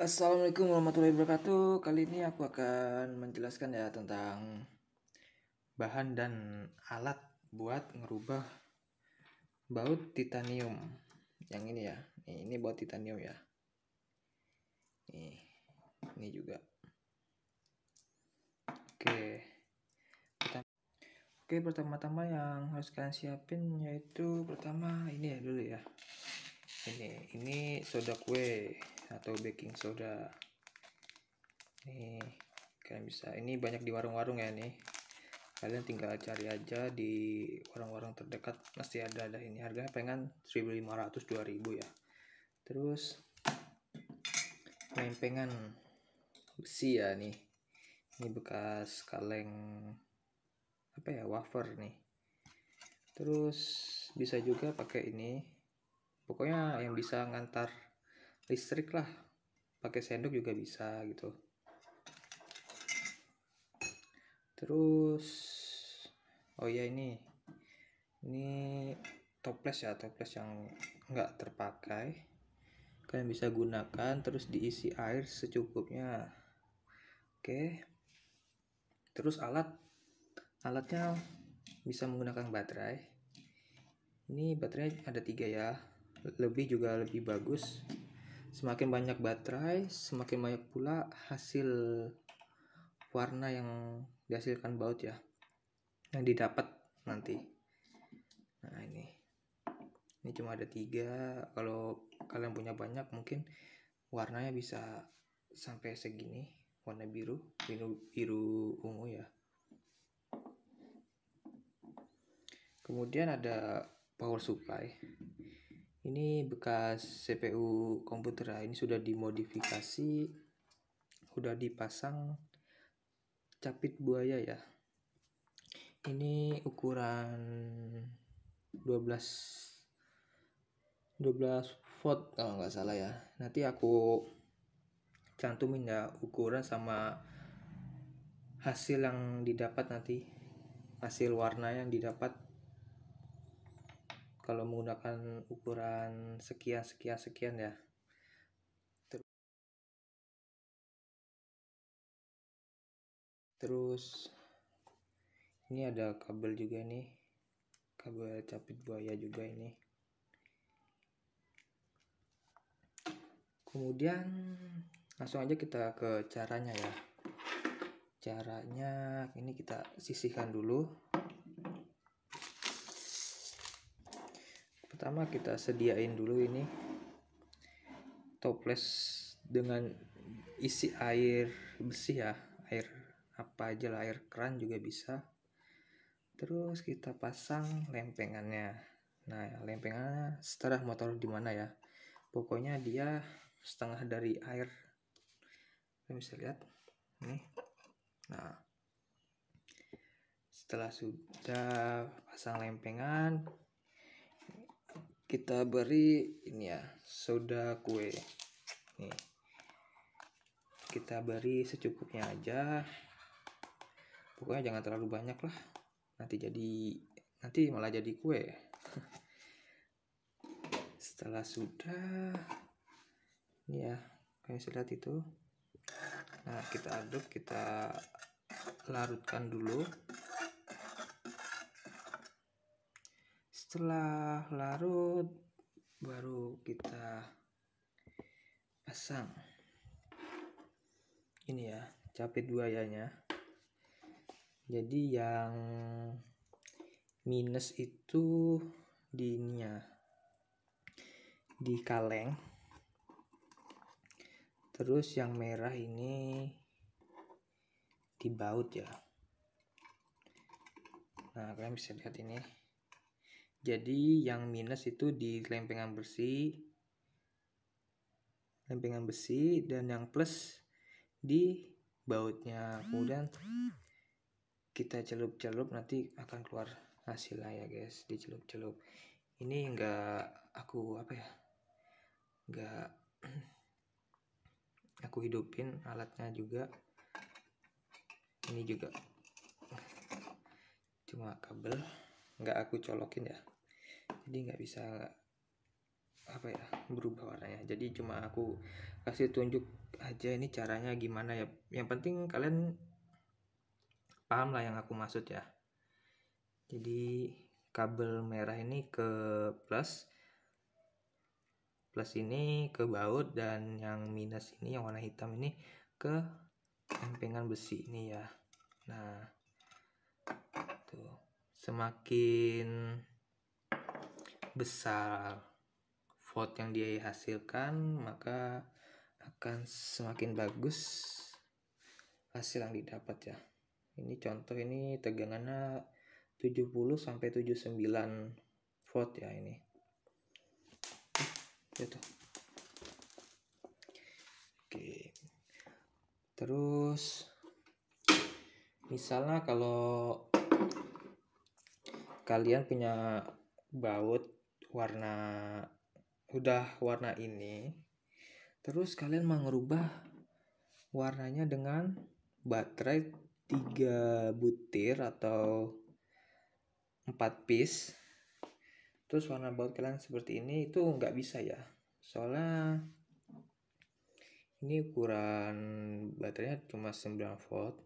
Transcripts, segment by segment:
Assalamualaikum warahmatullahi wabarakatuh. Kali ini aku akan menjelaskan ya tentang bahan dan alat buat ngerubah baut titanium. Yang ini ya. ini baut titanium ya. ini juga. Oke. oke, pertama-tama yang harus kalian siapin yaitu pertama ini ya dulu ya. Ini, ini soda kue atau baking soda nih kalian bisa ini banyak di warung-warung ya nih kalian tinggal cari aja di warung-warung terdekat pasti ada ada ini harganya pengen 1500 2000 ya terus pengen besi ya nih ini bekas kaleng apa ya wafer nih terus bisa juga pakai ini pokoknya yang bisa ngantar listrik lah pakai sendok juga bisa gitu terus oh ya ini ini toples ya toples yang nggak terpakai kalian bisa gunakan terus diisi air secukupnya oke terus alat alatnya bisa menggunakan baterai ini baterai ada tiga ya lebih juga lebih bagus Semakin banyak baterai, semakin banyak pula hasil warna yang dihasilkan baut ya. Yang didapat nanti. Nah, ini. Ini cuma ada tiga. Kalau kalian punya banyak mungkin warnanya bisa sampai segini warna biru biru biru ungu ya kemudian ada power supply ini bekas CPU komputer ya. ini sudah dimodifikasi sudah dipasang capit buaya ya ini ukuran 12 12 volt kalau nggak salah ya nanti aku cantumin ya ukuran sama hasil yang didapat nanti hasil warna yang didapat kalau menggunakan ukuran sekian sekian sekian ya terus ini ada kabel juga nih kabel capit buaya juga ini kemudian langsung aja kita ke caranya ya caranya ini kita sisihkan dulu pertama kita sediain dulu ini toples dengan isi air bersih ya air apa aja lah air keran juga bisa terus kita pasang lempengannya nah lempengannya setelah motor di mana ya pokoknya dia setengah dari air kita bisa lihat nih nah setelah sudah pasang lempengan kita beri ini ya soda kue nih kita beri secukupnya aja pokoknya jangan terlalu banyak lah nanti jadi nanti malah jadi kue setelah sudah ini ya kayak sudah itu nah kita aduk kita larutkan dulu setelah larut baru kita pasang ini ya capit buayanya jadi yang minus itu di ininya di kaleng terus yang merah ini di baut ya nah kalian bisa lihat ini jadi yang minus itu di lempengan besi, lempengan besi dan yang plus di bautnya. Kemudian kita celup-celup nanti akan keluar hasilnya ya guys, dicelup-celup. Ini enggak aku apa ya? Enggak aku hidupin alatnya juga. Ini juga cuma kabel nggak aku colokin ya jadi nggak bisa apa ya berubah warnanya jadi cuma aku kasih tunjuk aja ini caranya gimana ya yang penting kalian paham lah yang aku maksud ya jadi kabel merah ini ke plus plus ini ke baut dan yang minus ini yang warna hitam ini ke empengan besi ini ya nah tuh semakin besar vote yang dia hasilkan maka akan semakin bagus hasil yang didapat ya ini contoh ini tegangannya 70 sampai 79 volt ya ini itu oke terus misalnya kalau kalian punya baut warna udah warna ini terus kalian mengubah warnanya dengan baterai 3 butir atau 4 piece terus warna baut kalian seperti ini itu nggak bisa ya soalnya ini ukuran baterainya cuma 9 volt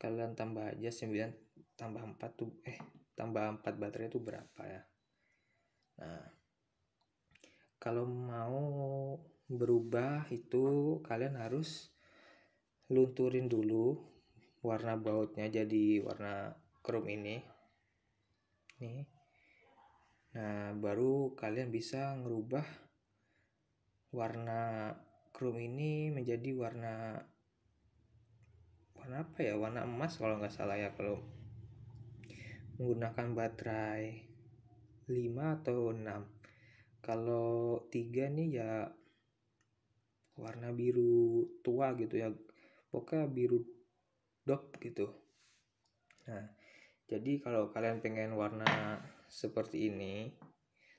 kalian tambah aja 9 tambah 4 tuh eh tambah 4 baterai itu berapa ya nah kalau mau berubah itu kalian harus lunturin dulu warna bautnya jadi warna chrome ini nih nah baru kalian bisa ngerubah warna chrome ini menjadi warna warna apa ya warna emas kalau nggak salah ya kalau menggunakan baterai 5 atau 6 kalau 3 nih ya warna biru tua gitu ya pokoknya biru dop gitu nah jadi kalau kalian pengen warna seperti ini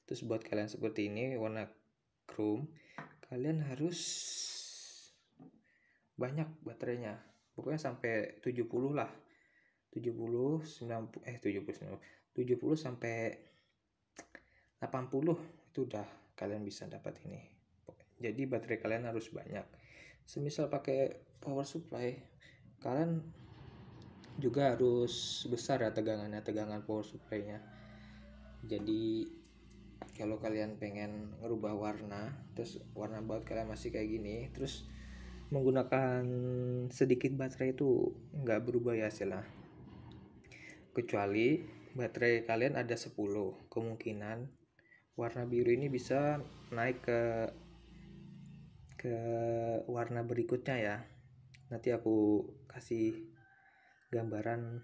terus buat kalian seperti ini warna chrome kalian harus banyak baterainya pokoknya sampai 70 lah 70 90 eh 70 90, 70 sampai 80 itu udah kalian bisa dapat ini jadi baterai kalian harus banyak semisal pakai power supply kalian juga harus besar ya tegangannya tegangan power supply-nya jadi kalau kalian pengen ngerubah warna terus warna baut kalian masih kayak gini terus menggunakan sedikit baterai itu nggak berubah ya hasilnya kecuali baterai kalian ada 10 kemungkinan warna biru ini bisa naik ke ke warna berikutnya ya nanti aku kasih gambaran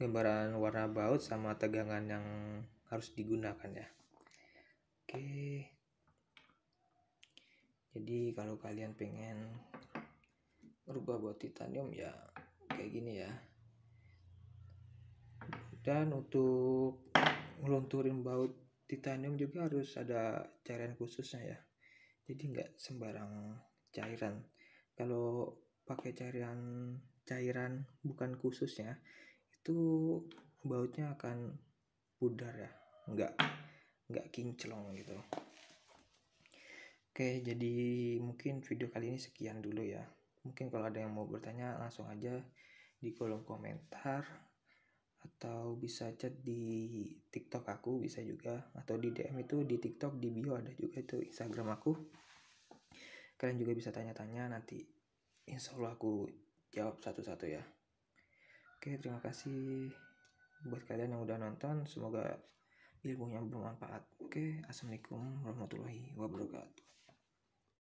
gambaran warna baut sama tegangan yang harus digunakan ya oke jadi kalau kalian pengen rubah buat titanium ya kayak gini ya dan untuk melunturin baut titanium juga harus ada cairan khususnya ya jadi nggak sembarang cairan kalau pakai cairan cairan bukan khususnya itu bautnya akan pudar ya nggak nggak kinclong gitu oke jadi mungkin video kali ini sekian dulu ya mungkin kalau ada yang mau bertanya langsung aja di kolom komentar atau bisa chat di TikTok aku bisa juga atau di DM itu di TikTok di bio ada juga itu Instagram aku kalian juga bisa tanya-tanya nanti insya Allah aku jawab satu-satu ya oke terima kasih buat kalian yang udah nonton semoga ilmunya bermanfaat oke assalamualaikum warahmatullahi wabarakatuh